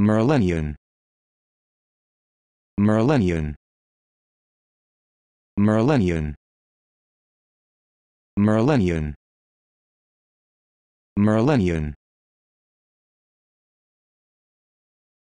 Merlinian Merlinian Merlinian Merlinian Merlinian